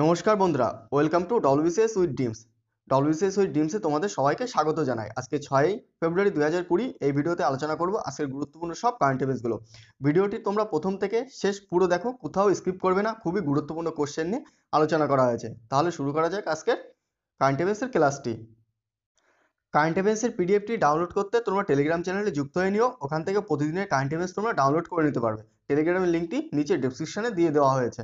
নমস্কার বন্ধুরা welcome to WCS with Dims WCS with ডিমসে তোমাদের সবাইকে স্বাগত জানাই আজকে ছয় ফেব্রুয়ারি দুই হাজার কুড়ি এই ভিডিওতে আলোচনা করব আজকের গুরুত্বপূর্ণ সব কারেন্ট অ্যাফেয়ার্সগুলো ভিডিওটি তোমরা প্রথম থেকে শেষ পুরো দেখো কোথাও স্কিপ করবে না খুবই গুরুত্বপূর্ণ কোশ্চেন নিয়ে আলোচনা করা হয়েছে তাহলে শুরু করা যাক আজকের কারেন্ট অ্যাফেয়ার্সের ক্লাসটি কারেন্ট অ্যাফেয়ার্সের পিডিএফটি ডাউনলোড করতে তোমরা টেলিগ্রাম চ্যানেলে যুক্ত হয়ে নিও ওখান থেকে প্রতিদিনের কারেন্ট অ্যাফেয়ার্স তোমরা ডাউনলোড করে নিতে পারবে টেলিগ্রামের লিঙ্কটি নিচে ডিসক্রিপশানে দিয়ে দেওয়া হয়েছে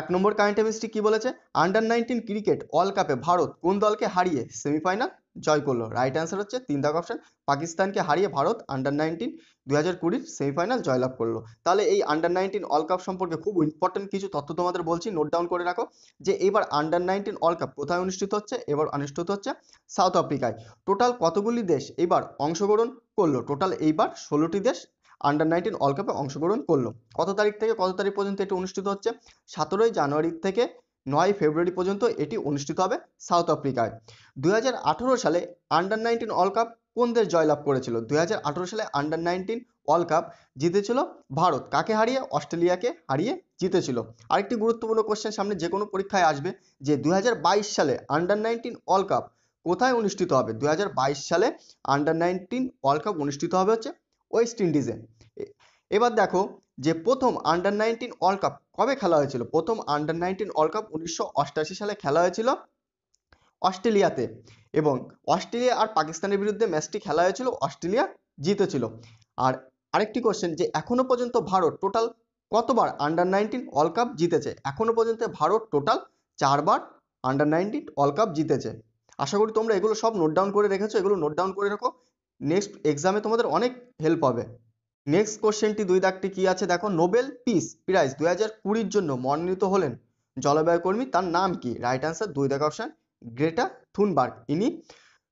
এক নম্বর কারেন্ট অ্যাফেয়ার্সটি কী বলেছে আন্ডার নাইনটিন ক্রিকেট ওয়ার্ল্ড কাপে ভারত কোন দলকে হারিয়ে সেমিফাইনাল জয় করলো রাইট অ্যান্সার হচ্ছে তিন দাগ অপশান পাকিস্তানকে হারিয়ে ভারত আন্ডার নাইনটিন দু হাজার কুড়ির সেমিফাইনাল জয়লাভ করলো তাহলে এই আন্ডার নাইনটিন ওয়ার্ল্ড কাপ সম্পর্কে খুব ইম্পর্টেন্ট কিছু তথ্য তোমাদের বলছি নোট ডাউন করে রাখো যে এবার আন্ডার নাইনটিন ওয়ার্ল্ড কাপ কোথায় অনুষ্ঠিত হচ্ছে এবার অনুষ্ঠিত হচ্ছে সাউথ আফ্রিকায় টোটাল কতগুলি দেশ এবার অংশগ্রহণ করলো টোটাল এইবার ষোলোটি দেশ আন্ডার নাইনটিন ওয়ার্ল্ড কাপে অংশগ্রহণ করলো কত তারিখ থেকে কত তারিখ পর্যন্ত এটি অনুষ্ঠিত হচ্ছে সতেরোই জানুয়ারি থেকে নয় ফেব্রুয়ারি পর্যন্ত এটি অনুষ্ঠিত হবে সাউথ আফ্রিকায় দু সালে আন্ডার নাইনটিন ওয়ার্ল্ড কাপ কোন দেশ জয়লাভ করেছিল দু সালে আন্ডার নাইনটিন ওয়ার্ল্ড কাপ জিতেছিল ভারত কাকে হারিয়ে অস্ট্রেলিয়াকে হারিয়ে জিতেছিল আরেকটি গুরুত্বপূর্ণ কোশ্চেন সামনে যে কোনো পরীক্ষায় আসবে যে দু সালে আন্ডার নাইনটিন ওয়ার্ল্ড কাপ কোথায় অনুষ্ঠিত হবে দু সালে আন্ডার নাইনটিন ওয়ার্ল্ড কাপ অনুষ্ঠিত হবে হচ্ছে ওয়েস্ট ইন্ডিজে এবার দেখো যে প্রথম আন্ডার নাইনটিন ওয়ার্ল্ড কাপ কবে খেলা হয়েছিল প্রথম আন্ডার নাইনটিন ওয়ার্ল্ড কাপ উনিশশো সালে খেলা হয়েছিল অস্ট্রেলিয়াতে এবং অস্ট্রেলিয়া আর পাকিস্তানের বিরুদ্ধে ম্যাচটি খেলা হয়েছিল অস্ট্রেলিয়া জিতেছিল আর আরেকটি কোয়েশ্চেন যে এখনও পর্যন্ত ভারত টোটাল কতবার আন্ডার নাইনটিন ওয়ার্ল্ড কাপ জিতেছে এখনও পর্যন্ত ভারত টোটাল চারবার আন্ডার নাইনটিন ওয়ার্ল্ড কাপ জিতেছে আশা করি তোমরা এগুলো সব নোট ডাউন করে রেখেছো এগুলো নোট ডাউন করে রাখো নেক্সট এক্সামে তোমাদের অনেক হেল্প হবে নেক্সট কোশ্চেনটি দুই দাগটি কি আছে দেখো নোবেল পিস প্রাইজ দুই হাজার কুড়ির জন্য মনোনীত হলেন জলবায়ু কর্মী তার নাম কি রাইট আনসার দুই দাগ অপশান গ্রেটা থুনবার্গ ইনি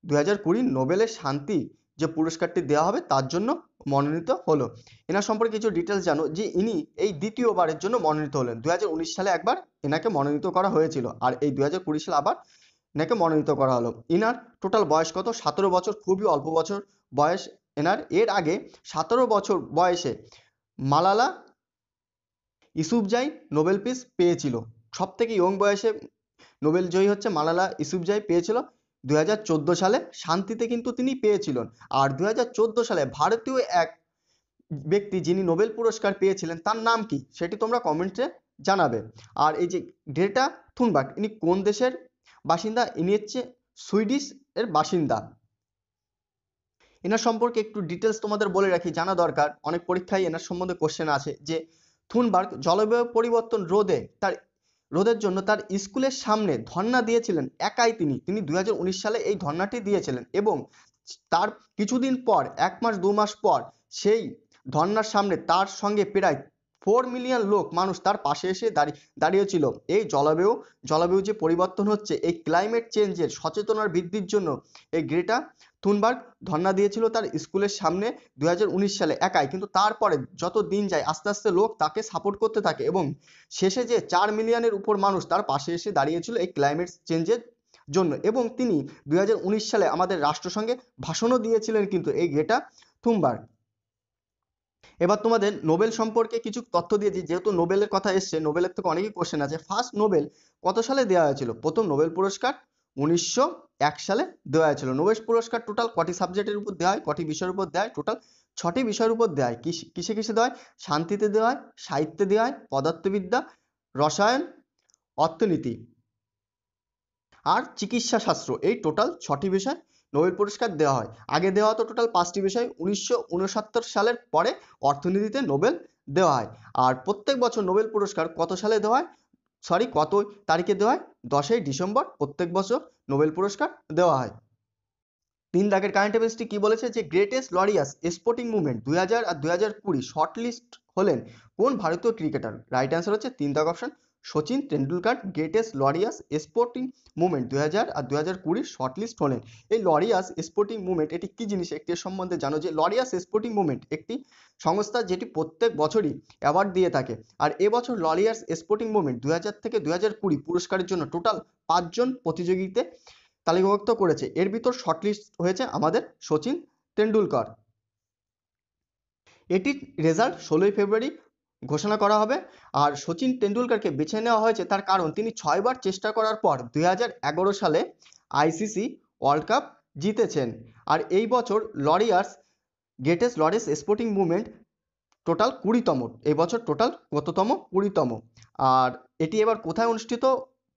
দুই হাজার কুড়ি নোবেলের শান্তি যে পুরস্কারটি দেওয়া হবে তার জন্য মনোনীত হলো এনার সম্পর্কে কিছু ডিটেলস জানো যে ইনি এই দ্বিতীয়বারের জন্য মনোনীত হলেন দু সালে একবার এনাকে মনোনীত করা হয়েছিল আর এই দু সালে আবার এনাকে মনোনীত করা হলো ইনার টোটাল বয়স কত সতেরো বছর খুবই অল্প বছর বয়স এনার এর আগে সতেরো বছর বয়সে মালালা ইসুফজাই নোবেল পিস পেয়েছিল সব থেকে ইয়ং বয়সে নোবেল জয়ী হচ্ছে মালালা ইসুফজাই পেয়েছিল দু সালে শান্তিতে কিন্তু তিনি পেয়েছিলেন আর দু সালে ভারতীয় এক ব্যক্তি যিনি নোবেল পুরস্কার পেয়েছিলেন তার নাম কি সেটি তোমরা কমেন্টে জানাবে আর এই যে ডেটা থুনবাক ইনি কোন দেশের বাসিন্দা ইনি হচ্ছে সুইডিশ এর বাসিন্দা এনার সম্পর্কে একটু ডিটেলস তোমাদের বলে রাখি জানা দরকার অনেক পরীক্ষায় এনার সম্বন্ধে কোশ্চেন আছে যে থুনবার্গ জলবায়ু পরিবর্তন রোধে তার রোধের জন্য তার স্কুলের সামনে ধর্না দিয়েছিলেন একাই তিনি তিনি দুই সালে এই ধর্নাটি দিয়েছিলেন এবং তার কিছুদিন পর এক মাস দু মাস পর সেই ধর্নার সামনে তার সঙ্গে প্রায় ফোর মিলিয়ন লোক মানুষ তার পাশে এসে দাঁড়িয়ে দাঁড়িয়েছিল এই জলবায়ু জলবায়ু যে পরিবর্তন হচ্ছে এই ক্লাইমেট চেঞ্জের সচেতনার বৃদ্ধির জন্য এই গ্রেটা থুনবার্গ ধর্ণা দিয়েছিল তার স্কুলের সামনে দু সালে একাই কিন্তু তারপরে যত দিন যায় আস্তে আস্তে লোক তাকে সাপোর্ট করতে থাকে এবং শেষে যে চার মিলিয়নের উপর মানুষ তার পাশে এসে দাঁড়িয়েছিল এই ক্লাইমেট চেঞ্জের জন্য এবং তিনি দু সালে আমাদের রাষ্ট্রসংঘে ভাষণও দিয়েছিলেন কিন্তু এই গ্রেটা থুনবার্গ এবার তোমাদের নোবেল সম্পর্কে কিছু তথ্য দিয়েছি যেহেতু নোবেলের কথা এসছে নোবেলের থেকে অনেকই কোশ্চেন আছে ফার্স্ট নোবেল কত সালে দেওয়া হয়েছিল প্রথম নোবেল পুরস্কার উনিশশো এক সালে দেওয়া হয়েছিল নোবেল পুরস্কার টোটাল কটি সাবজেক্টের উপর দেওয়া হয় কটি বিষয়ের উপর দেওয়া হয় টোটাল ছটি বিষয়ের উপর দেওয়া হয় কিসে কিসে দেওয়া হয় শান্তিতে দেওয়া হয় সাহিত্যে দেওয়া হয় পদার্থবিদ্যা রসায়ন অর্থনীতি আর চিকিৎসা শাস্ত্র এই টোটাল ছটি বিষয় নোবেল পুরস্কার দেওয়া হয় আগে দেওয়া হতো টোটাল পাঁচটি বিষয় উনিশশো সালের পরে অর্থনীতিতে নোবেল দেওয়া হয় আর প্রত্যেক বছর নোবেল পুরস্কার কত সালে দেওয়া হয় সরি কত তারিখে দেওয়া হয় দশই ডিসেম্বর প্রত্যেক বছর নোবেল পুরস্কার দেওয়া হয় তিন দাগের কারেন্ট অ্যাফেয়ার্সটি কি বলেছে যে গ্রেটেস্ট লরিয়াস স্পোর্টিং মুভমেন্ট দুই হাজার আর দুই হাজার কুড়ি শর্টলিস্ট হলেন কোন ভারতীয় ক্রিকেটার রাইট অ্যান্সার হচ্ছে তিন দাগ option Sachin Tendulkar greatest Laureus sporting movement দু হাজার আর দু হাজার কুড়ির শর্টলিস্ট হলেন এই লরিয়াস স্পোর্টিং মুভমেন্ট এটি কী জিনিস একটি সম্বন্ধে জানো যে লরিয়াস স্পোর্টিং মুভমেন্ট একটি সংস্থা যেটি প্রত্যেক বছরই অ্যাওয়ার্ড দিয়ে থাকে আর এবছর লরিয়াস স্পোর্টিং মুভমেন্ট দু হাজার থেকে দু হাজার কুড়ি পুরস্কারের জন্য টোটাল পাঁচজন প্রতিযোগীতে তালিকাভুক্ত করেছে এর ভিতর শর্টলিস্ট হয়েছে আমাদের সচিন তেন্ডুলকর এটির রেজাল্ট ষোলোই ফেব্রুয়ারি ঘোষণা করা হবে আর সচিন তেন্ডুলকারকে বেছে নেওয়া হয়েছে তার কারণ তিনি ছয়বার চেষ্টা করার পর দুই সালে আইসিসি ওয়ার্ল্ড কাপ জিতেছেন আর এই বছর Laureus greatest Laureus sporting movement total কুড়িতম এই বছর টোটাল কততম কুড়িতম আর এটি এবার কোথায় অনুষ্ঠিত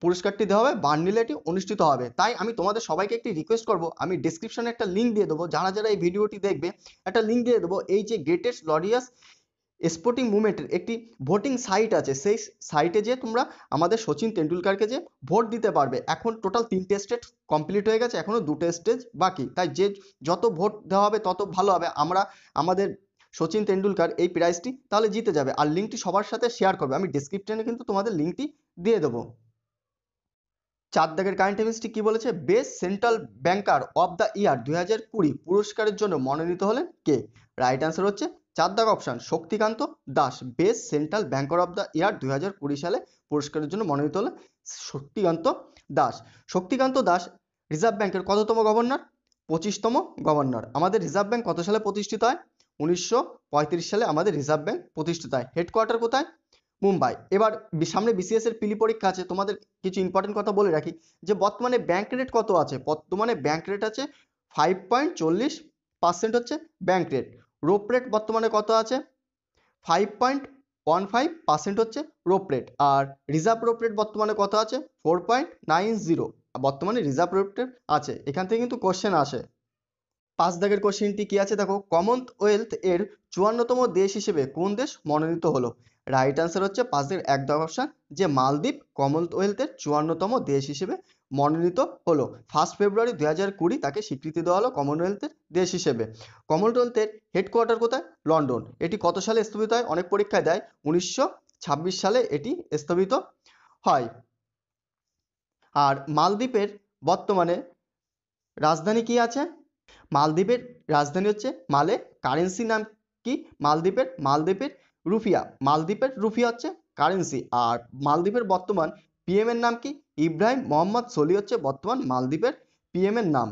পুরস্কারটি দেওয়া হবে বার্নিলে এটি অনুষ্ঠিত হবে তাই আমি তোমাদের সবাইকে একটি রিকোয়েস্ট করব আমি ডিসক্রিপশনে একটা লিঙ্ক দিয়ে দেবো যারা যারা এই ভিডিওটি দেখবে একটা লিঙ্ক দিয়ে দেবো এই যে গ্রেটেস্ট লরিয়াস স্পোর্টিং মুভমেন্টের একটি ভোটিং সাইট আছে সেই সাইটে যে তোমরা আমাদের সচিন তেন্ডুলকারকে যে ভোট দিতে পারবে এখন টোটাল তিনটে স্টেট কমপ্লিট হয়ে গেছে এখনও দুটো স্টেজ বাকি তাই যে যত ভোট দেওয়া হবে তত ভালো হবে আমরা আমাদের সচিন তেন্ডুলকার এই প্রাইজটি তাহলে জিতে যাবে আর লিঙ্কটি সবার সাথে শেয়ার করবে আমি ডিসক্রিপশানে কিন্তু তোমাদের লিঙ্কটি দিয়ে দেবো চার দাগের কারেন্ট অ্যাফেয়ার্সটি কী বলেছে best central banker of the year দু পুরস্কারের জন্য মনোনীত হলেন কে রাইট অ্যান্সার হচ্ছে চার দাগ option Shaktikanta Das best central banker of the year দুই হাজার কুড়ি সালে পুরস্কারের জন্য মনোনীত হলেন শক্তিকান্ত দাস শক্তিকান্ত দাস রিজার্ভ ব্যাংকের কততম গভর্নর পঁচিশতম গভর্নর আমাদের রিজার্ভ ব্যাংক কত সালে প্রতিষ্ঠিত হয় উনিশশো সালে আমাদের রিজার্ভ ব্যাংক প্রতিষ্ঠিত হয় হেডকোয়ার্টার কোথায় মুম্বাই এবার সামনে বিসিএস এর পিলি পরীক্ষা আছে তোমাদের কিছু ইম্পর্টেন্ট কথা বলে রাখি যে বর্তমানে ব্যাংক রেট কত আছে বর্তমানে ব্যাংক রেট আছে ফাইভ পয়েন্ট চল্লিশ পার্সেন্ট হচ্ছে ব্যাংক রেট রোপ রেট বর্তমানে কত আছে five point one five percent হচ্ছে রোপ রেট আর রিজার্ভ রোপ রেট বর্তমানে কত আছে ফোর পয়েন্ট নাইন জিরো বর্তমানে রিজার্ভ রোপ রেট আছে এখান থেকে কিন্তু কোশ্চেন আসে পাঁচ দাগের কোশ্চেনটি কি আছে দেখো কমনওয়েলথ এর চুয়ান্নতম দেশ হিসেবে কোন দেশ মনোনীত হলো রাইট আনসার হচ্ছে পাঁচ দাগের এক দাগ অপশান যে মালদ্বীপ কমনওয়েলথের চুয়ান্নতম দেশ হিসেবে মনোনীত হলো ফার্স্ট ফেব্রুয়ারি দু হাজার কুড়ি তাকে স্বীকৃতি দেওয়া হলো কমনওয়েলথের দেশ হিসেবে কমনওয়েলথের হেডকোয়ার্টার কোথায় লন্ডন এটি কত সালে স্থগিত হয় অনেক পরীক্ষায় দেয় উনিশশো সালে এটি স্থগিত হয় আর মালদ্বীপের বর্তমানে রাজধানী কি আছে মালদ্বীপের রাজধানী হচ্ছে মালে কারেন্সি নাম কি মালদ্বীপের মালদ্বীপের রুফিয়া মালদ্বীপের রুফিয়া হচ্ছে কারেন্সি আর মালদ্বীপের বর্তমান পিএম এর নাম কি ইব্রাহিম মোহাম্মদ সলি হচ্ছে বর্তমান মালদ্বীপের পিএম এর নাম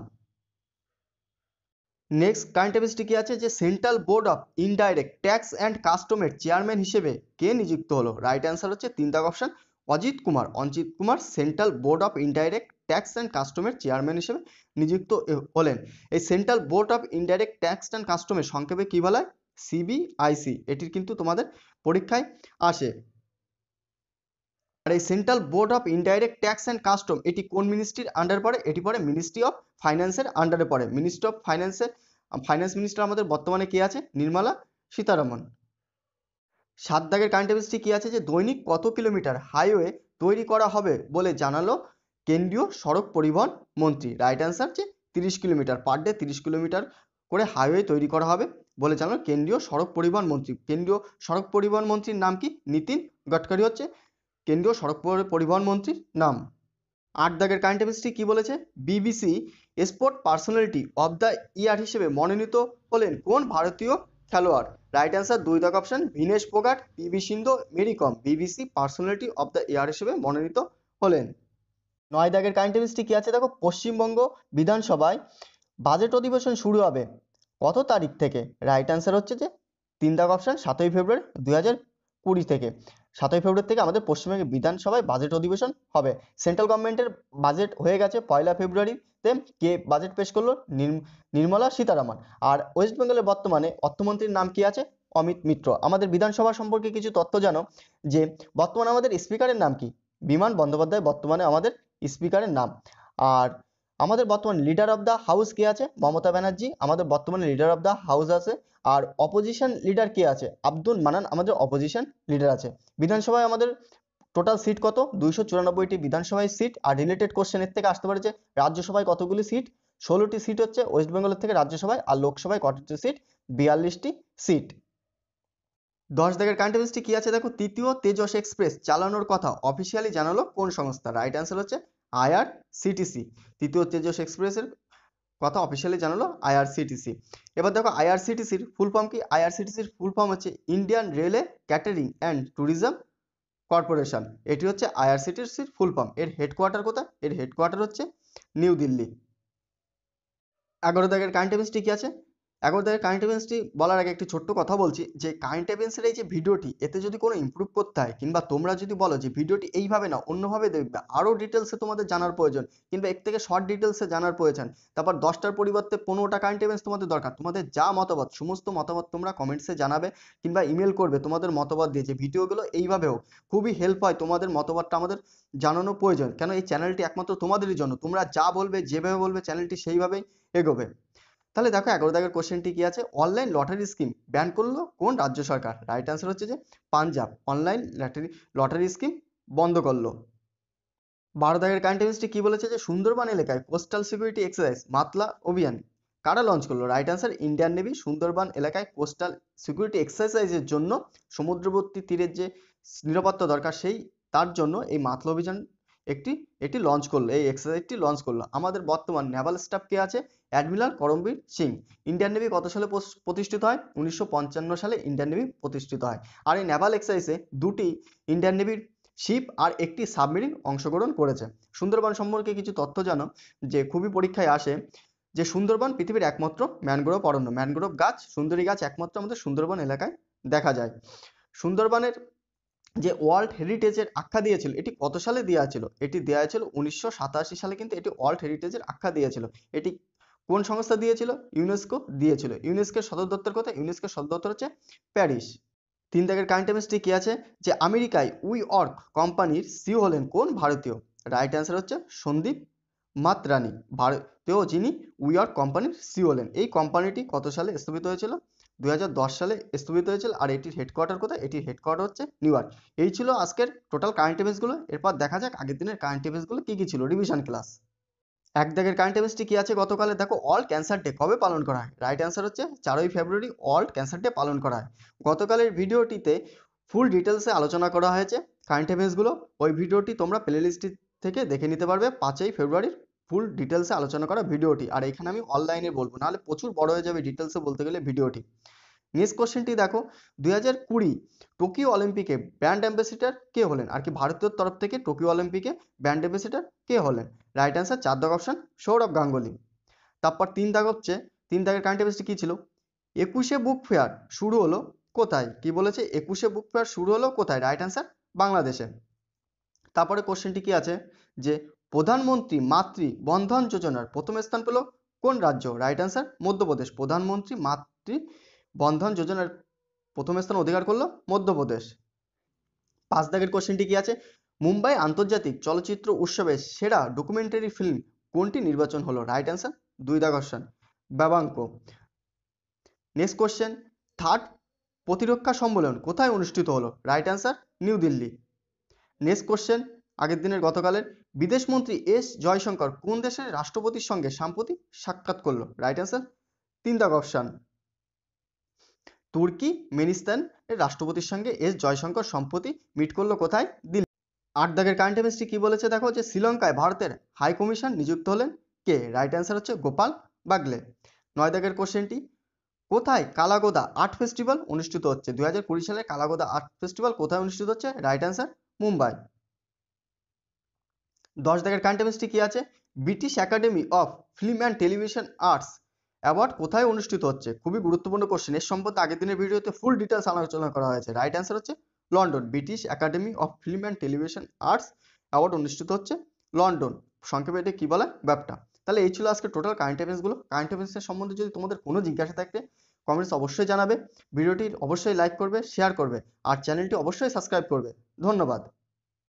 নেক্সট কারেন্ট অ্যাফেয়ার্সটি কি আছে যে central board of indirect tax and কাস্টমের চেয়ারম্যান হিসেবে কে নিযুক্ত হলো রাইট অ্যান্সার হচ্ছে তিন তাক option Ajit Kumar Anjit Kumar central board of indirect tax and কাস্টমের চেয়ারম্যান হিসেবে নিযুক্ত হলেন এই central board of indirect tax and কাস্টমের সংক্ষেপে কী বলা হয় সিবিআইসি এটির কিন্তু তোমাদের পরীক্ষায় আসে আর এই central board of indirect tax and custom এটি কোন মিনিস্ট্রির আন্ডার পড়ে এটি পড়ে মিনিস্ট্রি অফ ফাইন্যান্সের আন্ডারে পড়ে মিনিস্ট্রি অফ ফাইন্যান্সের ফাইন্যান্স মিনিস্টার আমাদের বর্তমানে কে আছে নির্মলা সীতারমন সাত দাগের কারেন্ট কী আছে যে দৈনিক কত কিলোমিটার হাইওয়ে তৈরি করা হবে বলে জানালো কেন্দ্রীয় সড়ক পরিবহন মন্ত্রী রাইট অ্যান্সার যে তিরিশ কিলোমিটার পার ডে তিরিশ কিলোমিটার করে হাইওয়ে তৈরি করা হবে বলে জানালো কেন্দ্রীয় সড়ক পরিবহন মন্ত্রী কেন্দ্রীয় সড়ক পরিবহন মন্ত্রীর নাম কি নীতিন গডকারি হচ্ছে কেন্দ্রীয় সড়ক পরিবহন মন্ত্রীর নাম আট দাগের কারেন্ট অ্যাফেয়ার্সটি কী বলেছে BBC sport personality of the year হিসেবে মনোনীত হলেন কোন ভারতীয় খেলোয়াড় রাইট অ্যান্সার দুই দাগ অপশন ভিনেশ পোগাট পিবি সিন্ধু কম BBC personality of the year হিসেবে মনোনীত হলেন নয় দাগের কারেন্ট অ্যাফেয়ার্সটি কী আছে দেখো পশ্চিমবঙ্গ বিধানসভায় বাজেট অধিবেশন শুরু হবে কত তারিখ থেকে রাইট অ্যান্সার হচ্ছে যে তিন দাগ অপশান সাতই ফেব্রুয়ারি দুই হাজার কুড়ি থেকে সাতই ফেব্রুয়ারি থেকে আমাদের পশ্চিমবঙ্গের বিধানসভায় বাজেট অধিবেশন হবে সেন্ট্রাল গভর্নমেন্টের বাজেট হয়ে গেছে পয়লা ফেব্রুয়ারিতে কে বাজেট পেশ করলো নির্মলা সীতারামন আর ওয়েস্ট বেঙ্গলের বর্তমানে অর্থমন্ত্রীর নাম কি আছে অমিত মিত্র আমাদের বিধানসভা সম্পর্কে কিছু তথ্য জানো যে বর্তমানে আমাদের স্পিকারের নাম কি বিমান বন্দ্যোপাধ্যায় বর্তমানে আমাদের স্পিকারের নাম আর আমাদের বর্তমান লিডার অফ দ্য হাউস কে আছে মমতা ব্যানার্জি আমাদের বর্তমানে লিডার অফ দ্য হাউস আছে আর অপোজিশন লিডার কে আছে আব্দুল মানান আমাদের অপোজিশন লিডার আছে বিধানসভায় আমাদের টোটাল সিট কত দুইশো চুরানব্বইটি বিধানসভায় সিট আর রিলেটেড কোশ্চেনের থেকে আসতে পারে যে রাজ্যসভায় কতগুলি সিট ষোলোটি সিট হচ্ছে ওয়েস্ট বেঙ্গলের থেকে রাজ্যসভায় আর লোকসভায় কতটি সিট বিয়াল্লিশটি সিট দশ দাগের কান্ট্রিবিউসটি কী আছে দেখো তৃতীয় তেজস এক্সপ্রেস চালানোর কথা অফিসিয়ালি জানালো কোন সংস্থা রাইট অ্যান্সার হচ্ছে আইআরসিটিসি তৃতীয় তেজস এক্সপ্রেসের কথা অফিসিয়ালি জানালো আইআরসিটিসি এবার দেখো আইআরসিটিসির ফুল ফর্ম কি আইআরসিটিসির ফুল ফর্ম হচ্ছে Indian railway catering and tourism corporation এটি হচ্ছে আইআরসিটিসির ফুল ফর্ম এর হেডকোয়ার্টার কোথায় এর হেডকোয়ার্টার হচ্ছে নিউ দিল্লি এগারো তারিখের কারেন্ট অ্যাফেয়ার্সটি কি আছে এখন তাদের কারেন্ট অ্যাফেয়ার্সটি বলার আগে একটি ছোট্ট কথা বলছি যে কারেন্ট অ্যাফেয়ার্সের এই যে ভিডিওটি এতে যদি কোনো ইম্প্রুভ করতে হয় কিংবা তোমরা যদি বলো যে ভিডিওটি এইভাবে না অন্যভাবে দেখবে আরও ডিটেলসে তোমাদের জানার প্রয়োজন কিংবা এর থেকে শর্ট ডিটেলসে জানার প্রয়োজন তারপর দশটার পরিবর্তে পনেরোটা কারেন্ট অ্যাফেয়ার্স তোমাদের দরকার তোমাদের যা মতামত সমস্ত মতামত তোমরা কমেন্টসে জানাবে কিংবা ইমেল করবে তোমাদের মতামত দিয়ে যে ভিডিওগুলো এইভাবে হোক খুবই হেল্প হয় তোমাদের মতামতটা আমাদের জানানো প্রয়োজন কেন এই চ্যানেলটি একমাত্র তোমাদেরই জন্য তোমরা যা বলবে যেভাবে বলবে চ্যানেলটি সেইভাবেই এগোবে তাহলে দেখো এগারো দাগের কোশ্চেনটি কি আছে অনলাইন লটারি স্কিম ব্যান করলো কোন রাজ্য সরকার রাইট অ্যান্সার হচ্ছে যে Punjab online lottery lottery scheme বন্ধ করলো বারো দাগের কারেন্ট কি বলেছে যে সুন্দরবন এলাকায় কোস্টাল সিকিউরিটি এক্সারসাইজ মাতলা অভিযান কারা লঞ্চ করলো right answer Indian navy Sundarban এলাকায় কোস্টাল সিকিউরিটি এক্সারসাইজের জন্য সমুদ্রবর্তী তীরের যে নিরাপত্তা দরকার সেই তার জন্য এই মাতলা অভিযান একটি এটি লঞ্চ করলো এই এক্সারসাইজটি লঞ্চ করলো আমাদের বর্তমান নেভাল স্টাফ কে আছে admiral Karambir Singh Indian navy কত সালে প্রতিষ্ঠিত হয় উনিশশো সালে ইন্ডিয়ান নেভি প্রতিষ্ঠিত হয় আর এই নেভাল এক্সারসাইজে দুটি ইন্ডিয়ান নেভির শিপ আর একটি সাবমেরিন অংশগ্রহণ করেছে সুন্দরবন সম্পর্কে কিছু তথ্য জানো যে খুবই পরীক্ষায় আসে যে সুন্দরবন পৃথিবীর একমাত্র ম্যানগ্রোভ অরণ্য ম্যানগ্রোভ গাছ সুন্দরী গাছ একমাত্র আমাদের সুন্দরবন এলাকায় দেখা যায় সুন্দরবনের যে ওয়ার্ল্ড হেরিটেজের আখ্যা দিয়েছিল এটি কত সালে দেওয়া ছিল এটি দেওয়া ছিল উনিশশো সালে কিন্তু এটি ওয়ার্ল্ড হেরিটেজের আখ্যা দিয়েছিল এটি কোন সংস্থা দিয়েছিল ইউনেস্কো দিয়েছিল ইউনেস্কোর সদর দপ্তর কোথায় ইউনেস্কোর সদর দপ্তর হচ্ছে প্যারিস তিন দাগের কারেন্ট কি আছে যে আমেরিকায় উই অর্ক কোম্পানির সিও হলেন কোন ভারতীয় রাইট অ্যান্সার হচ্ছে সন্দীপ মাতরানি ভারতীয় যিনি উই অর্ক কোম্পানির সিও হলেন এই কোম্পানিটি কত সালে স্থাপিত হয়েছিল দু সালে স্থগিত হয়েছিল আর এটির হেডকোয়ার্টার কোথায় এটির হেডকোয়ার্টার হচ্ছে নিউ ইয়র্ক এই ছিল আজকের টোটাল কারেন্ট অ্যাফেয়ার্সগুলো এরপর দেখা যাক আগের দিনের কারেন্ট অ্যাফেয়ার্সগুলো কী কী ছিল রিভিশন ক্লাস এক দেখের কারেন্ট অ্যাফেয়ার্সটি কী আছে গতকালে দেখো অল ক্যান্সার ডে কবে পালন করা হয় রাইট অ্যান্সার হচ্ছে চারই ফেব্রুয়ারি অল ক্যান্সার ডে পালন করা হয় গতকালের ভিডিওটিতে ফুল ডিটেলসে আলোচনা করা হয়েছে কারেন্ট অ্যাফেয়ার্সগুলো ওই ভিডিওটি তোমরা প্লেলিস্টটি থেকে দেখে নিতে পারবে পাঁচই ফেব্রুয়ারির ফুল ডিটেলসে আলোচনা করা ভিডিওটি আর এখানে আমি অনলাইনে বলবো নাহলে প্রচুর বড় হয়ে যাবে ডিটেলসে বলতে গেলে ভিডিওটি নেক্সট কোশ্চেনটি দেখো দুই হাজার কুড়ি টোকিও অলিম্পিকে ব্র্যান্ড অ্যাম্বাসিডার কে হলেন আর কি ভারতের তরফ থেকে টোকিও অলিম্পিকে ব্র্যান্ড অ্যাম্বাসিডার কে হলেন রাইট অ্যান্সার চার দাগ অপশন সৌরভ গাঙ্গুলি তারপর তিন দাগ হচ্ছে তিন দাগের কারেন্ট অ্যাম্বাসিটি কী ছিল একুশে বুক ফেয়ার শুরু হলো কোথায় কি বলেছে একুশে বুক ফেয়ার শুরু হলো কোথায় রাইট অ্যান্সার বাংলাদেশে তারপরে কোশ্চেনটি কি আছে যে প্রধানমন্ত্রী মাতৃ বন্ধন যোজনার প্রথম স্থান পেল কোন রাজ্য রাইট অ্যান্সার মধ্যপ্রদেশ প্রধানমন্ত্রী মাতৃ বন্ধন যোজনার প্রথম স্থান অধিকার করলো মধ্যপ্রদেশ পাঁচ দাগের কোশ্চেনটি কি আছে মুম্বাই আন্তর্জাতিক চলচ্চিত্র উৎসবে সেরা ডকুমেন্টারি ফিল্ম কোনটি নির্বাচন হলো রাইট অ্যান্সার দুই দাগ অপশন ব্যবাঙ্ক নেক্সট কোশ্চেন থার্ড প্রতিরক্ষা সম্মেলন কোথায় অনুষ্ঠিত হলো right answer New Delhi next question আগের দিনের গতকালের বিদেশমন্ত্রী এস জয়শঙ্কর কোন দেশের রাষ্ট্রপতির সঙ্গে সাম্প্রতিক সাক্ষাৎ করলো রাইট অ্যান্সার তিন দাগ অপশান তুর্কি মেনিস্তান এর রাষ্ট্রপতির সঙ্গে এস জয়শঙ্কর সম্প্রতি মিট করলো কোথায় দিল্লি আট দাগের কারেন্ট অ্যাফেয়ার্সটি কি বলেছে দেখো যে শ্রীলঙ্কায় ভারতের হাই কমিশন নিযুক্ত হলেন কে রাইট অ্যান্সার হচ্ছে গোপাল বাগলে নয় দাগের কোশ্চেনটি কোথায় কালাগোদা আর্ট ফেস্টিভ্যাল অনুষ্ঠিত হচ্ছে কুড়ি সালে কালাগোদা আর্ট ফেস্টিভ্যাল কোথায় অনুষ্ঠিত হচ্ছে রাইট অ্যান্সার মুম্বাই দশ দাগের কারেন্ট অ্যাফেয়ার্সটি কী আছে British academy of film and television arts award কোথায় অনুষ্ঠিত হচ্ছে খুবই গুরুত্বপূর্ণ কোশ্চেন এর সম্পর্কে আগের দিনের ভিডিওতে ফুল ডিটেলস আলোচনা করা হয়েছে রাইট অ্যান্সার হচ্ছে London British academy of film and television arts award অনুষ্ঠিত হচ্ছে লন্ডন সংক্ষেপে এটা কী বলে ব্যাপটা তাহলে এই ছিল আজকে টোটাল কারেন্ট অ্যাফেয়ার্সগুলো কারেন্ট অ্যাফেয়ার্সের সম্বন্ধে যদি তোমাদের কোনো জিজ্ঞাসা থাকে কমেন্টস অবশ্যই জানাবে ভিডিওটি অবশ্যই লাইক করবে শেয়ার করবে আর চ্যানেলটি অবশ্যই সাবস্ক্রাইব করবে ধন্যবাদ